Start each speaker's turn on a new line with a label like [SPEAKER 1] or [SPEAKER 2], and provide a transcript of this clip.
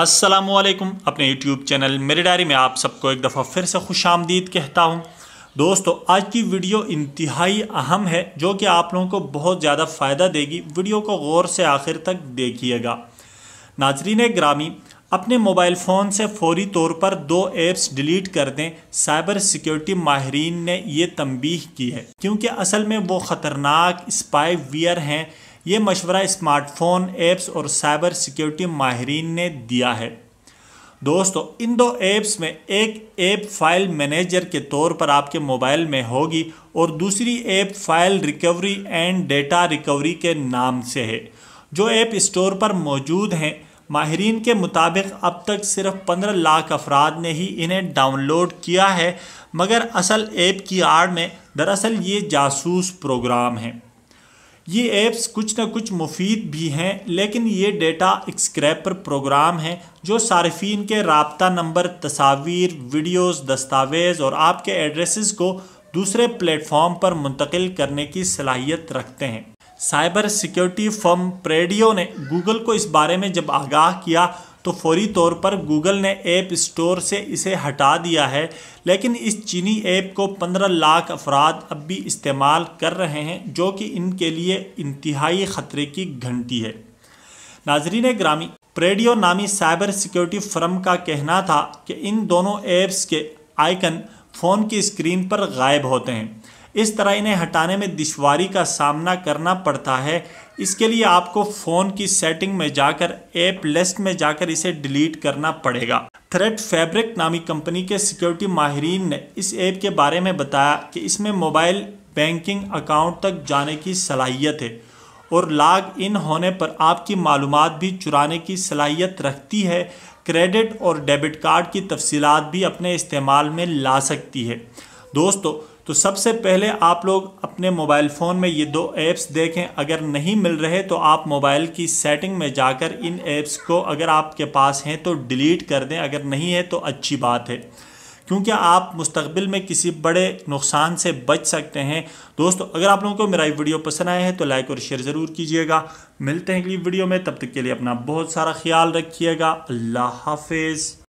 [SPEAKER 1] असलकम अपने YouTube channel मेरी डायरी में आप सबको एक दफ़ा फिर से खुश आमदीद कहता हूँ दोस्तों आज की वीडियो इंतहाई अहम है जो कि आप लोगों को बहुत ज़्यादा फ़ायदा देगी वीडियो को गौर से आखिर तक देखिएगा नाजरीन ग्रामी अपने मोबाइल फ़ोन से फौरी तौर पर दो ऐप्स डिलीट कर दें साइबर सिक्योरिटी माहरीन ने ये तंबीह की है क्योंकि असल में वो ख़तरनाक स्पाई वियर हैं ये मशवरा स्मार्टफोन ऐप्स और साइबर सिक्योरिटी माहरीन ने दिया है दोस्तों इन दो ऐप्स में एक ऐप फाइल मैनेजर के तौर पर आपके मोबाइल में होगी और दूसरी app file recovery and data recovery के नाम से है जो ऐप स्टोर पर मौजूद हैं माहरीन के मुताबिक अब तक सिर्फ 15 लाख अफराद ने ही इन्हें डाउनलोड किया है मगर असल ऐप की आड़ में दरअसल ये जासूस प्रोग्राम है ये ऐप्स कुछ ना कुछ मुफीद भी हैं लेकिन ये डेटा एक स्क्रैपर प्रोग्राम है जो सार्फिन के रबता नंबर तस्वीर वीडियोस दस्तावेज़ और आपके एड्रेसेस को दूसरे प्लेटफॉर्म पर मुंतकिल करने की सलाहियत रखते हैं साइबर सिक्योरिटी फर्म प्रेडियो ने गूगल को इस बारे में जब आगाह किया तो फौरी तौर पर गूगल ने ऐप स्टोर से इसे हटा दिया है लेकिन इस चीनी ऐप को 15 लाख अफराद अब भी इस्तेमाल कर रहे हैं जो कि इनके लिए इंतहाई ख़तरे की घंटी है नाजरीन ग्रामी प्रेडियो नामी साइबर सिक्योरिटी फर्म का कहना था कि इन दोनों ऐप्स के आइकन फ़ोन की स्क्रीन पर गायब होते हैं इस तरह इन्हें हटाने में दुशारी का सामना करना पड़ता है इसके लिए आपको फ़ोन की सेटिंग में जाकर ऐप लिस्ट में जाकर इसे डिलीट करना पड़ेगा थ्रेड फैब्रिक नामी कंपनी के सिक्योरिटी माहरीन ने इस ऐप के बारे में बताया कि इसमें मोबाइल बैंकिंग अकाउंट तक जाने की सलाहियत है और लॉग इन होने पर आपकी मालूम भी चुराने की सलाहियत रखती है क्रेडिट और डेबिट कार्ड की तफसीत भी अपने इस्तेमाल में ला सकती है दोस्तों तो सबसे पहले आप लोग अपने मोबाइल फ़ोन में ये दो ऐप्स देखें अगर नहीं मिल रहे तो आप मोबाइल की सेटिंग में जाकर इन ऐप्स को अगर आपके पास हैं तो डिलीट कर दें अगर नहीं है तो अच्छी बात है क्योंकि आप मुस्तबिल में किसी बड़े नुकसान से बच सकते हैं दोस्तों अगर आप लोगों को मेरा ये वीडियो पसंद आया है तो लाइक और शेयर ज़रूर कीजिएगा मिलते हैं अगली वीडियो में तब तक के लिए अपना बहुत सारा ख्याल रखिएगा अल्लाह हाफिज़